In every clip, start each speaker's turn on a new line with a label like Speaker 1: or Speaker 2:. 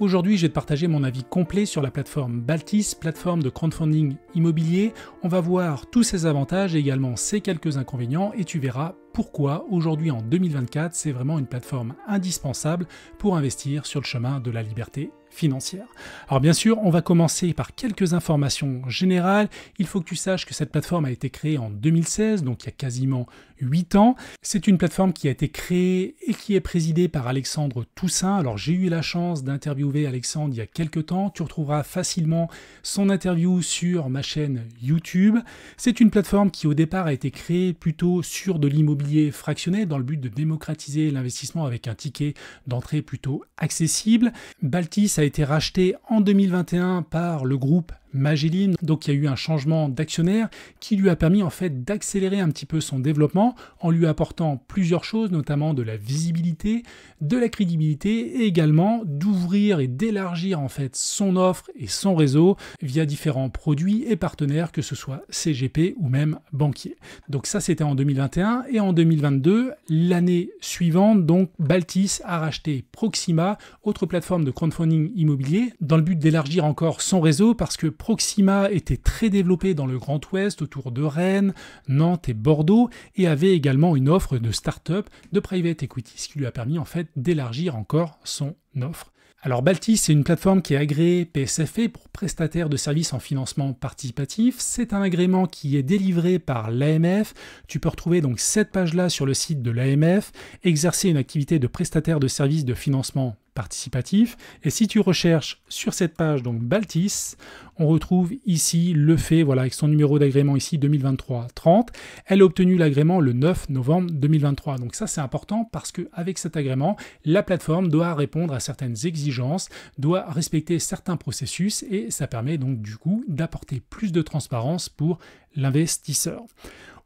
Speaker 1: Aujourd'hui, je vais te partager mon avis complet sur la plateforme Baltis, plateforme de crowdfunding immobilier. On va voir tous ses avantages et également ses quelques inconvénients et tu verras pourquoi aujourd'hui en 2024, c'est vraiment une plateforme indispensable pour investir sur le chemin de la liberté financière. Alors bien sûr, on va commencer par quelques informations générales. Il faut que tu saches que cette plateforme a été créée en 2016, donc il y a quasiment 8 ans. C'est une plateforme qui a été créée et qui est présidée par Alexandre Toussaint. Alors j'ai eu la chance d'interviewer Alexandre il y a quelques temps. Tu retrouveras facilement son interview sur ma chaîne YouTube. C'est une plateforme qui au départ a été créée plutôt sur de l'immobilier fractionné dans le but de démocratiser l'investissement avec un ticket d'entrée plutôt accessible. Baltis a été racheté en 2021 par le groupe Magiline, Donc il y a eu un changement d'actionnaire qui lui a permis en fait d'accélérer un petit peu son développement en lui apportant plusieurs choses, notamment de la visibilité, de la crédibilité et également d'ouvrir et d'élargir en fait son offre et son réseau via différents produits et partenaires que ce soit CGP ou même banquier. Donc ça c'était en 2021 et en 2022, l'année suivante, donc Baltis a racheté Proxima, autre plateforme de crowdfunding immobilier dans le but d'élargir encore son réseau parce que Proxima était très développé dans le Grand Ouest, autour de Rennes, Nantes et Bordeaux, et avait également une offre de start-up, de private equity, ce qui lui a permis en fait d'élargir encore son offre. Alors Baltis c'est une plateforme qui est agréée PSFE pour prestataires de services en financement participatif. C'est un agrément qui est délivré par l'AMF. Tu peux retrouver donc cette page-là sur le site de l'AMF. Exercer une activité de prestataire de services de financement participatif. Et si tu recherches sur cette page, donc Baltis, on retrouve ici le fait, voilà, avec son numéro d'agrément ici 2023-30. Elle a obtenu l'agrément le 9 novembre 2023. Donc ça, c'est important parce que avec cet agrément, la plateforme doit répondre à certaines exigences, doit respecter certains processus et ça permet donc du coup d'apporter plus de transparence pour l'investisseur.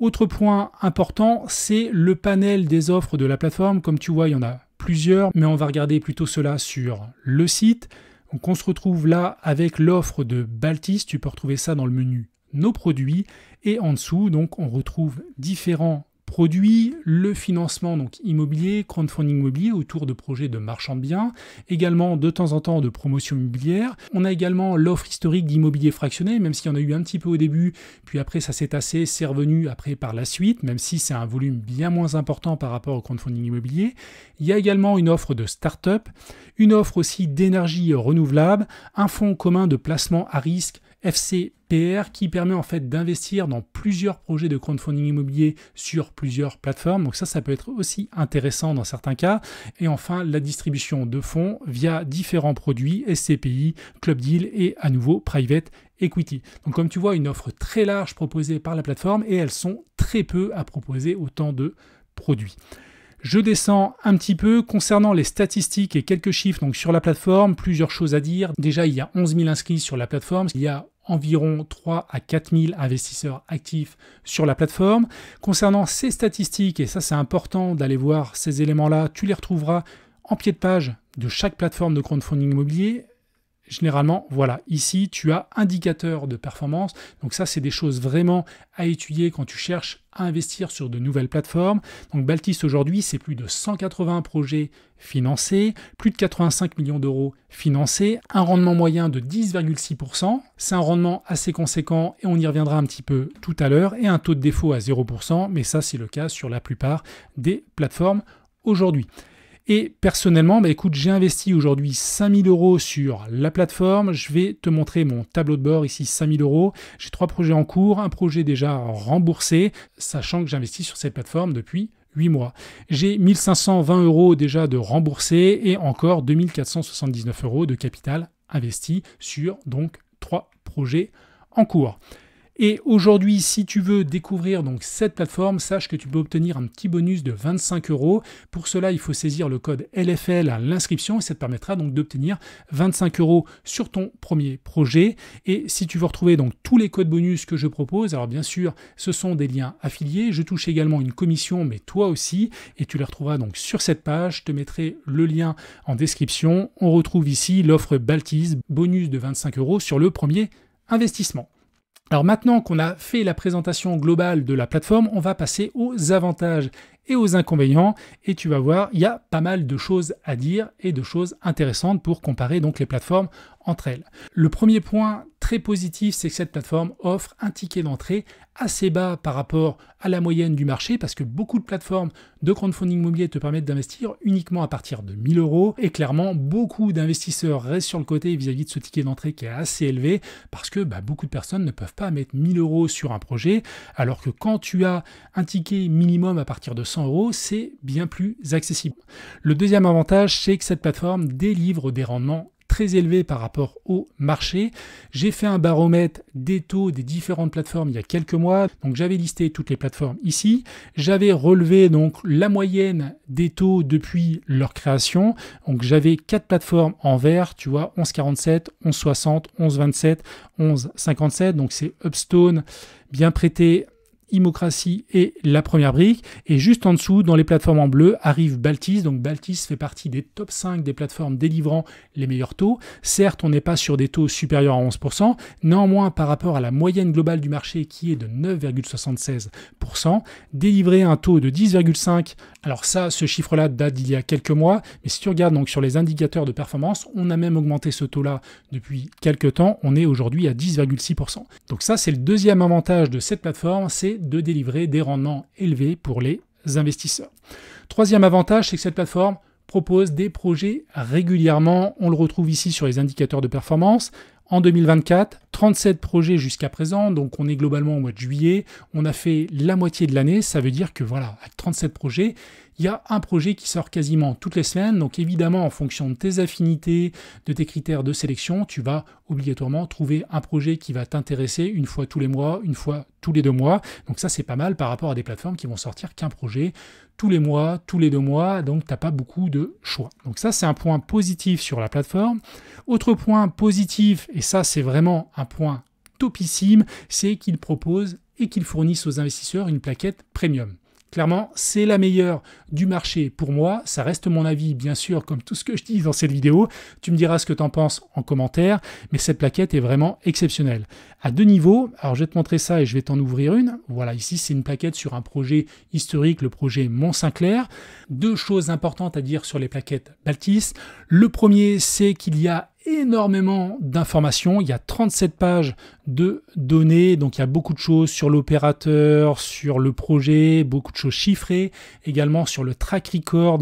Speaker 1: Autre point important, c'est le panel des offres de la plateforme. Comme tu vois, il y en a plusieurs, mais on va regarder plutôt cela sur le site. Donc on se retrouve là avec l'offre de Baltis, tu peux retrouver ça dans le menu nos produits et en dessous donc on retrouve différents produit le financement donc immobilier, crowdfunding immobilier autour de projets de marchands de biens, également de temps en temps de promotion immobilière. On a également l'offre historique d'immobilier fractionné, même s'il y en a eu un petit peu au début, puis après ça s'est assez c'est revenu après par la suite, même si c'est un volume bien moins important par rapport au crowdfunding immobilier. Il y a également une offre de start-up, une offre aussi d'énergie renouvelable, un fonds commun de placement à risque FCPR qui permet en fait d'investir dans plusieurs projets de crowdfunding immobilier sur plusieurs plateformes. Donc ça, ça peut être aussi intéressant dans certains cas. Et enfin, la distribution de fonds via différents produits, SCPI, Club Deal et à nouveau Private Equity. Donc comme tu vois, une offre très large proposée par la plateforme et elles sont très peu à proposer autant de produits. Je descends un petit peu concernant les statistiques et quelques chiffres donc sur la plateforme. Plusieurs choses à dire. Déjà, il y a 11 000 inscrits sur la plateforme. Il y a environ 3 à 4 000 investisseurs actifs sur la plateforme. Concernant ces statistiques, et ça c'est important d'aller voir ces éléments-là, tu les retrouveras en pied de page de chaque plateforme de crowdfunding immobilier généralement, voilà, ici, tu as indicateur de performance. Donc ça, c'est des choses vraiment à étudier quand tu cherches à investir sur de nouvelles plateformes. Donc Baltis aujourd'hui, c'est plus de 180 projets financés, plus de 85 millions d'euros financés, un rendement moyen de 10,6%. C'est un rendement assez conséquent et on y reviendra un petit peu tout à l'heure et un taux de défaut à 0%, mais ça, c'est le cas sur la plupart des plateformes aujourd'hui. Et personnellement, bah, écoute, j'ai investi aujourd'hui 5000 euros sur la plateforme. Je vais te montrer mon tableau de bord ici, 5000 euros. J'ai trois projets en cours, un projet déjà remboursé, sachant que j'investis sur cette plateforme depuis 8 mois. J'ai 1520 euros déjà de remboursé et encore 2479 euros de capital investi sur donc trois projets en cours. Et aujourd'hui, si tu veux découvrir donc cette plateforme, sache que tu peux obtenir un petit bonus de 25 euros. Pour cela, il faut saisir le code LFL à l'inscription et ça te permettra donc d'obtenir 25 euros sur ton premier projet. Et si tu veux retrouver donc tous les codes bonus que je propose, alors bien sûr, ce sont des liens affiliés. Je touche également une commission, mais toi aussi, et tu les retrouveras donc sur cette page. Je te mettrai le lien en description. On retrouve ici l'offre Baltis, bonus de 25 euros sur le premier investissement. Alors maintenant qu'on a fait la présentation globale de la plateforme, on va passer aux avantages et aux inconvénients. Et tu vas voir, il y a pas mal de choses à dire et de choses intéressantes pour comparer donc les plateformes entre elles. Le premier point positif, c'est que cette plateforme offre un ticket d'entrée assez bas par rapport à la moyenne du marché, parce que beaucoup de plateformes de crowdfunding immobilier te permettent d'investir uniquement à partir de 1000 euros, et clairement, beaucoup d'investisseurs restent sur le côté vis-à-vis de ce ticket d'entrée qui est assez élevé, parce que bah, beaucoup de personnes ne peuvent pas mettre 1000 euros sur un projet, alors que quand tu as un ticket minimum à partir de 100 euros, c'est bien plus accessible. Le deuxième avantage, c'est que cette plateforme délivre des rendements très élevé par rapport au marché. J'ai fait un baromètre des taux des différentes plateformes il y a quelques mois. Donc j'avais listé toutes les plateformes ici. J'avais relevé donc la moyenne des taux depuis leur création. Donc j'avais quatre plateformes en vert, tu vois, 11,47, 11,60, 11,27, 11,57. Donc c'est Upstone, bien prêté, Immocratie est la première brique. Et juste en dessous, dans les plateformes en bleu, arrive Baltis. Donc Baltis fait partie des top 5 des plateformes délivrant les meilleurs taux. Certes, on n'est pas sur des taux supérieurs à 11%. Néanmoins, par rapport à la moyenne globale du marché qui est de 9,76%, délivrer un taux de 10,5%. Alors ça, ce chiffre-là date d'il y a quelques mois. Mais si tu regardes donc sur les indicateurs de performance, on a même augmenté ce taux-là depuis quelques temps. On est aujourd'hui à 10,6%. Donc ça, c'est le deuxième avantage de cette plateforme, c'est de délivrer des rendements élevés pour les investisseurs. Troisième avantage, c'est que cette plateforme propose des projets régulièrement. On le retrouve ici sur les indicateurs de performance. En 2024, 37 projets jusqu'à présent, donc on est globalement au mois de juillet, on a fait la moitié de l'année, ça veut dire que voilà, à 37 projets, il y a un projet qui sort quasiment toutes les semaines, donc évidemment en fonction de tes affinités, de tes critères de sélection, tu vas obligatoirement trouver un projet qui va t'intéresser une fois tous les mois, une fois tous les deux mois, donc ça c'est pas mal par rapport à des plateformes qui vont sortir qu'un projet tous les mois, tous les deux mois, donc tu n'as pas beaucoup de choix. Donc ça, c'est un point positif sur la plateforme. Autre point positif, et ça, c'est vraiment un point topissime, c'est qu'ils proposent et qu'ils fournissent aux investisseurs une plaquette premium. Clairement, c'est la meilleure du marché pour moi. Ça reste mon avis, bien sûr, comme tout ce que je dis dans cette vidéo. Tu me diras ce que tu en penses en commentaire, mais cette plaquette est vraiment exceptionnelle. À deux niveaux, alors je vais te montrer ça et je vais t'en ouvrir une. Voilà, ici, c'est une plaquette sur un projet historique, le projet Mont-Saint-Clair. Deux choses importantes à dire sur les plaquettes Baltis. Le premier, c'est qu'il y a énormément d'informations. Il y a 37 pages de données, donc il y a beaucoup de choses sur l'opérateur, sur le projet, beaucoup de choses chiffrées, également sur le track record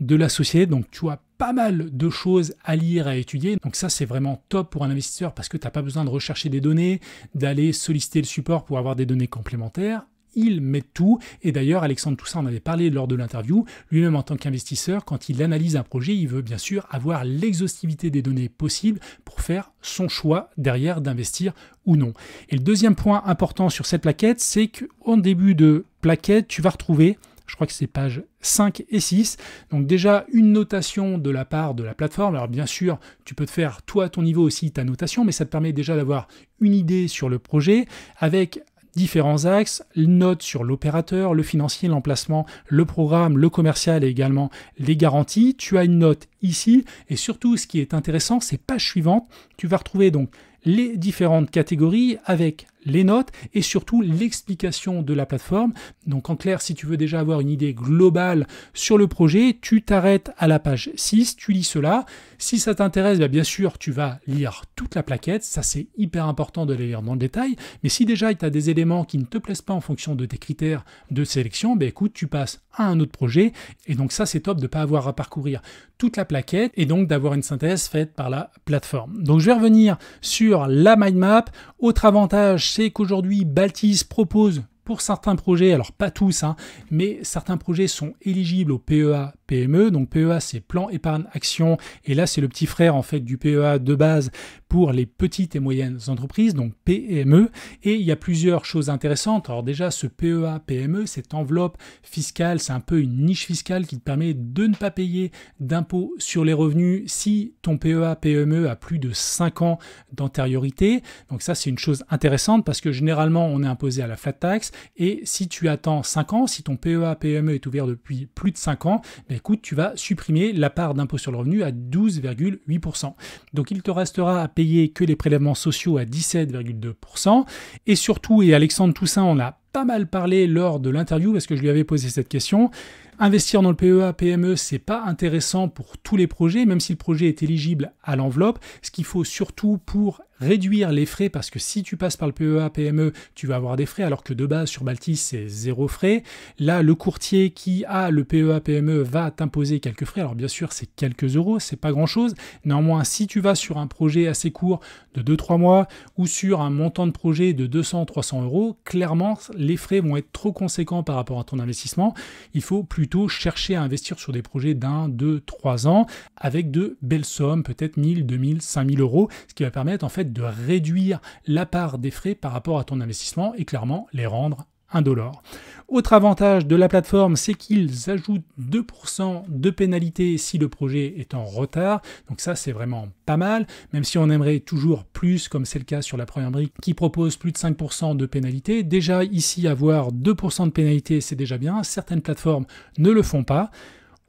Speaker 1: de la société, Donc tu as pas mal de choses à lire, à étudier. Donc ça, c'est vraiment top pour un investisseur parce que tu n'as pas besoin de rechercher des données, d'aller solliciter le support pour avoir des données complémentaires il met tout. Et d'ailleurs, Alexandre Toussaint en avait parlé lors de l'interview. Lui-même, en tant qu'investisseur, quand il analyse un projet, il veut bien sûr avoir l'exhaustivité des données possibles pour faire son choix derrière d'investir ou non. Et le deuxième point important sur cette plaquette, c'est qu'en début de plaquette, tu vas retrouver je crois que c'est page 5 et 6. Donc déjà une notation de la part de la plateforme. Alors bien sûr, tu peux te faire toi à ton niveau aussi ta notation, mais ça te permet déjà d'avoir une idée sur le projet avec différents axes, note sur l'opérateur, le financier, l'emplacement, le programme, le commercial et également les garanties. Tu as une note ici et surtout ce qui est intéressant, c'est page suivante, tu vas retrouver donc les différentes catégories avec les notes et surtout l'explication de la plateforme. Donc en clair, si tu veux déjà avoir une idée globale sur le projet, tu t'arrêtes à la page 6, tu lis cela. Si ça t'intéresse, bah, bien sûr, tu vas lire toute la plaquette. Ça, c'est hyper important de les lire dans le détail. Mais si déjà tu as des éléments qui ne te plaisent pas en fonction de tes critères de sélection, ben écoute, tu passes à un autre projet. Et donc ça, c'est top de ne pas avoir à parcourir toute la plaquette et donc d'avoir une synthèse faite par la plateforme. Donc je vais revenir sur la mind map. Autre avantage, c'est qu'aujourd'hui Baptiste propose pour certains projets, alors pas tous, hein, mais certains projets sont éligibles au PEA PME. Donc PEA, c'est plan épargne action. Et là, c'est le petit frère en fait du PEA de base pour les petites et moyennes entreprises, donc PME. Et il y a plusieurs choses intéressantes. Alors déjà, ce PEA PME, cette enveloppe fiscale, c'est un peu une niche fiscale qui te permet de ne pas payer d'impôts sur les revenus si ton PEA PME a plus de 5 ans d'antériorité. Donc ça, c'est une chose intéressante parce que généralement, on est imposé à la flat tax. Et si tu attends 5 ans, si ton PEA, PME e est ouvert depuis plus de 5 ans, ben écoute, tu vas supprimer la part d'impôt sur le revenu à 12,8%. Donc il te restera à payer que les prélèvements sociaux à 17,2%. Et surtout, et Alexandre Toussaint en a pas mal parlé lors de l'interview parce que je lui avais posé cette question. Investir dans le PEA, PME, e, c'est pas intéressant pour tous les projets, même si le projet est éligible à l'enveloppe. Ce qu'il faut surtout pour réduire les frais parce que si tu passes par le PEA, PME, tu vas avoir des frais alors que de base sur Baltis c'est zéro frais. Là, le courtier qui a le PEA, PME va t'imposer quelques frais. Alors bien sûr, c'est quelques euros, c'est pas grand chose. Néanmoins, si tu vas sur un projet assez court de 2-3 mois ou sur un montant de projet de 200-300 euros, clairement les frais vont être trop conséquents par rapport à ton investissement. Il faut plutôt chercher à investir sur des projets d'un, deux, trois ans avec de belles sommes, peut-être 1000, 2000, 5000 euros, ce qui va permettre en fait de réduire la part des frais par rapport à ton investissement et clairement les rendre indolores. Autre avantage de la plateforme, c'est qu'ils ajoutent 2% de pénalité si le projet est en retard. Donc ça, c'est vraiment pas mal, même si on aimerait toujours plus, comme c'est le cas sur la première brique, qui propose plus de 5% de pénalité. Déjà ici, avoir 2% de pénalité, c'est déjà bien. Certaines plateformes ne le font pas.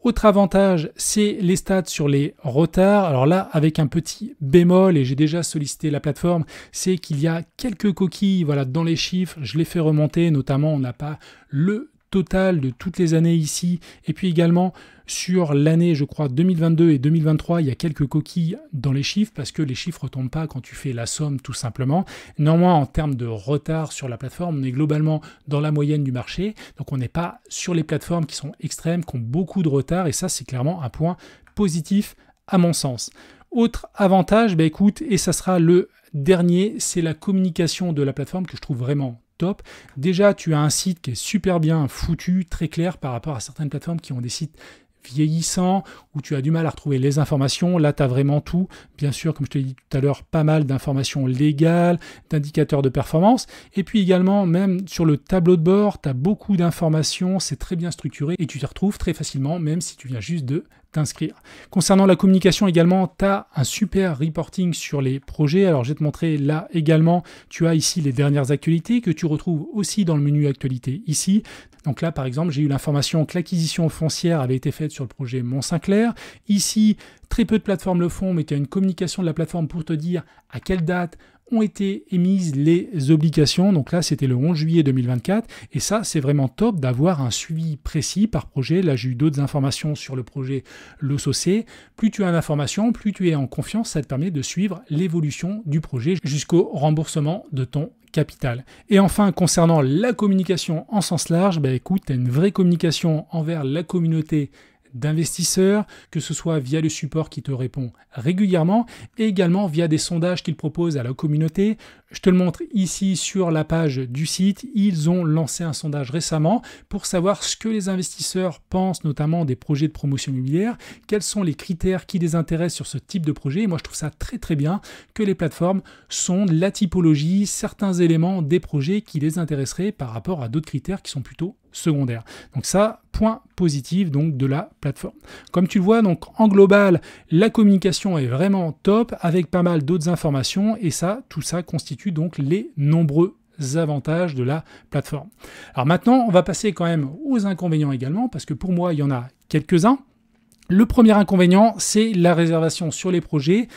Speaker 1: Autre avantage, c'est les stats sur les retards. Alors là, avec un petit bémol, et j'ai déjà sollicité la plateforme, c'est qu'il y a quelques coquilles voilà, dans les chiffres. Je les fais remonter, notamment on n'a pas le total de toutes les années ici. Et puis également sur l'année, je crois, 2022 et 2023, il y a quelques coquilles dans les chiffres parce que les chiffres tombent pas quand tu fais la somme tout simplement. Néanmoins, en termes de retard sur la plateforme, on est globalement dans la moyenne du marché. Donc on n'est pas sur les plateformes qui sont extrêmes, qui ont beaucoup de retard. Et ça, c'est clairement un point positif à mon sens. Autre avantage, bah écoute, et ça sera le dernier, c'est la communication de la plateforme que je trouve vraiment top. Déjà, tu as un site qui est super bien foutu, très clair par rapport à certaines plateformes qui ont des sites vieillissants, où tu as du mal à retrouver les informations. Là, tu as vraiment tout. Bien sûr, comme je te l'ai dit tout à l'heure, pas mal d'informations légales, d'indicateurs de performance. Et puis également, même sur le tableau de bord, tu as beaucoup d'informations, c'est très bien structuré et tu te retrouves très facilement, même si tu viens juste de t'inscrire. Concernant la communication également, tu as un super reporting sur les projets. Alors je vais te montrer là également, tu as ici les dernières actualités que tu retrouves aussi dans le menu actualité ici. Donc là par exemple, j'ai eu l'information que l'acquisition foncière avait été faite sur le projet Mont-Saint-Clair. Ici, très peu de plateformes le font, mais tu as une communication de la plateforme pour te dire à quelle date ont été émises les obligations. Donc là, c'était le 11 juillet 2024. Et ça, c'est vraiment top d'avoir un suivi précis par projet. Là, j'ai eu d'autres informations sur le projet LoSoC. Plus tu as d'informations, plus tu es en confiance, ça te permet de suivre l'évolution du projet jusqu'au remboursement de ton capital. Et enfin, concernant la communication en sens large, bah écoute, tu as une vraie communication envers la communauté d'investisseurs, que ce soit via le support qui te répond régulièrement et également via des sondages qu'il propose à la communauté. Je te le montre ici sur la page du site. Ils ont lancé un sondage récemment pour savoir ce que les investisseurs pensent notamment des projets de promotion immobilière, quels sont les critères qui les intéressent sur ce type de projet. moi, je trouve ça très très bien que les plateformes sondent la typologie, certains éléments des projets qui les intéresseraient par rapport à d'autres critères qui sont plutôt secondaires. Donc ça, point positif donc de la plateforme. Comme tu le vois, donc en global, la communication est vraiment top avec pas mal d'autres informations et ça, tout ça constitue donc les nombreux avantages de la plateforme. Alors maintenant, on va passer quand même aux inconvénients également, parce que pour moi, il y en a quelques-uns. Le premier inconvénient, c'est la réservation sur les projets.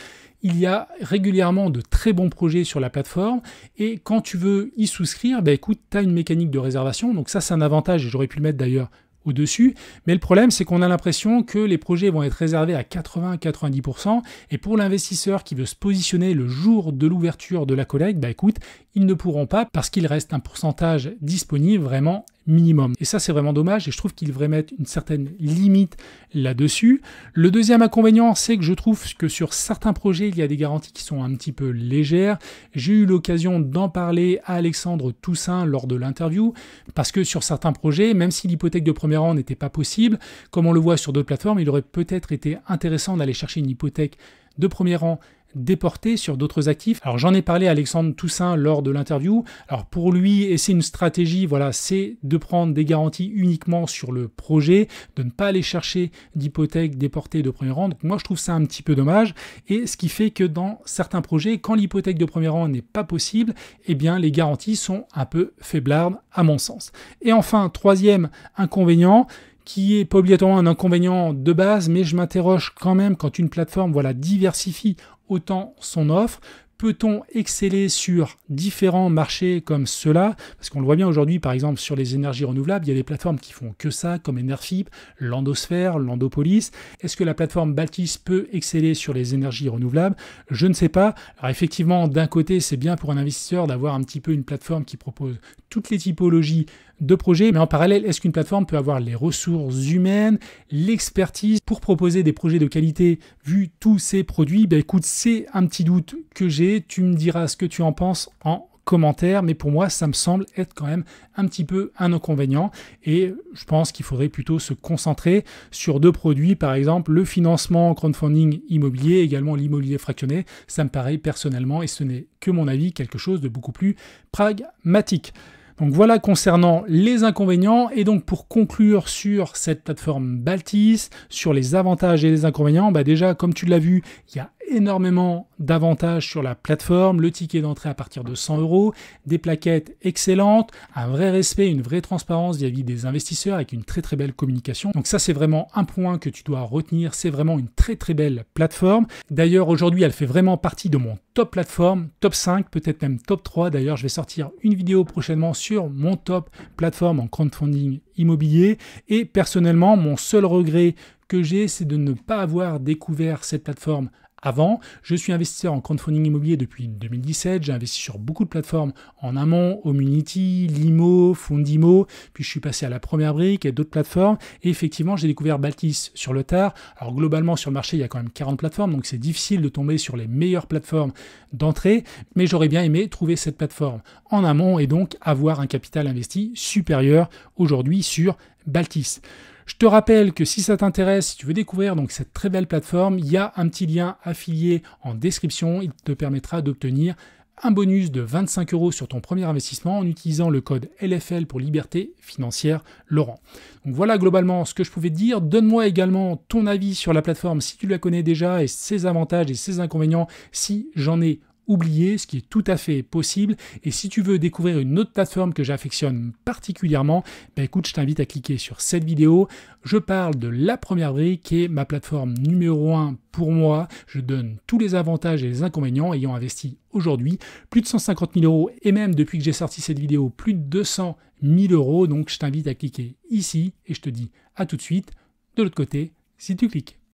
Speaker 1: Il y a régulièrement de très bons projets sur la plateforme et quand tu veux y souscrire, bah écoute, tu as une mécanique de réservation. Donc ça, c'est un avantage et j'aurais pu le mettre d'ailleurs au-dessus. Mais le problème, c'est qu'on a l'impression que les projets vont être réservés à 80-90%. Et pour l'investisseur qui veut se positionner le jour de l'ouverture de la collecte, bah écoute, ils ne pourront pas parce qu'il reste un pourcentage disponible vraiment minimum. Et ça, c'est vraiment dommage et je trouve qu'il devrait mettre une certaine limite là-dessus. Le deuxième inconvénient, c'est que je trouve que sur certains projets, il y a des garanties qui sont un petit peu légères. J'ai eu l'occasion d'en parler à Alexandre Toussaint lors de l'interview parce que sur certains projets, même si l'hypothèque de premier rang n'était pas possible, comme on le voit sur d'autres plateformes, il aurait peut-être été intéressant d'aller chercher une hypothèque de premier rang déportés sur d'autres actifs. Alors j'en ai parlé à Alexandre Toussaint lors de l'interview. Alors pour lui, et c'est une stratégie, voilà, c'est de prendre des garanties uniquement sur le projet, de ne pas aller chercher d'hypothèque déportée de premier rang. moi je trouve ça un petit peu dommage. Et ce qui fait que dans certains projets, quand l'hypothèque de premier rang n'est pas possible, eh bien les garanties sont un peu faiblardes à mon sens. Et enfin, troisième inconvénient, qui est pas obligatoirement un inconvénient de base, mais je m'interroge quand même quand une plateforme voilà, diversifie autant son offre Peut-on exceller sur différents marchés comme cela là Parce qu'on le voit bien aujourd'hui, par exemple, sur les énergies renouvelables, il y a des plateformes qui font que ça, comme Enerfip, Landosphère, Landopolis. Est-ce que la plateforme Baltis peut exceller sur les énergies renouvelables Je ne sais pas. Alors effectivement, d'un côté, c'est bien pour un investisseur d'avoir un petit peu une plateforme qui propose toutes les typologies de projets, mais en parallèle, est-ce qu'une plateforme peut avoir les ressources humaines, l'expertise pour proposer des projets de qualité vu tous ces produits ben Écoute, c'est un petit doute que j'ai. Tu me diras ce que tu en penses en commentaire, mais pour moi, ça me semble être quand même un petit peu un inconvénient. Et je pense qu'il faudrait plutôt se concentrer sur deux produits, par exemple le financement crowdfunding immobilier, également l'immobilier fractionné. Ça me paraît personnellement, et ce n'est que mon avis, quelque chose de beaucoup plus pragmatique. Donc voilà concernant les inconvénients. Et donc pour conclure sur cette plateforme Baltis, sur les avantages et les inconvénients, bah déjà comme tu l'as vu, il y a énormément d'avantages sur la plateforme, le ticket d'entrée à partir de 100 euros, des plaquettes excellentes, un vrai respect, une vraie transparence vis-à-vis des investisseurs avec une très très belle communication. Donc ça c'est vraiment un point que tu dois retenir, c'est vraiment une très très belle plateforme. D'ailleurs aujourd'hui elle fait vraiment partie de mon top plateforme, top 5, peut-être même top 3. D'ailleurs je vais sortir une vidéo prochainement sur mon top plateforme en crowdfunding immobilier et personnellement mon seul regret que j'ai c'est de ne pas avoir découvert cette plateforme avant. Je suis investisseur en crowdfunding immobilier depuis 2017. J'ai investi sur beaucoup de plateformes en amont, Omunity, Limo, Fundimo. Puis je suis passé à la première brique et d'autres plateformes. Et effectivement, j'ai découvert Baltis sur le tard. Alors globalement, sur le marché, il y a quand même 40 plateformes. Donc c'est difficile de tomber sur les meilleures plateformes d'entrée. Mais j'aurais bien aimé trouver cette plateforme en amont et donc avoir un capital investi supérieur aujourd'hui sur Baltis. Je te rappelle que si ça t'intéresse, si tu veux découvrir donc cette très belle plateforme, il y a un petit lien affilié en description. Il te permettra d'obtenir un bonus de 25 euros sur ton premier investissement en utilisant le code LFL pour Liberté Financière Laurent. Donc voilà globalement ce que je pouvais te dire. Donne-moi également ton avis sur la plateforme si tu la connais déjà et ses avantages et ses inconvénients si j'en ai oublier, ce qui est tout à fait possible. Et si tu veux découvrir une autre plateforme que j'affectionne particulièrement, ben écoute, je t'invite à cliquer sur cette vidéo. Je parle de la première brique qui est ma plateforme numéro 1 pour moi. Je donne tous les avantages et les inconvénients ayant investi aujourd'hui plus de 150 000 euros et même depuis que j'ai sorti cette vidéo plus de 200 000 euros. Donc je t'invite à cliquer ici et je te dis à tout de suite de l'autre côté si tu cliques.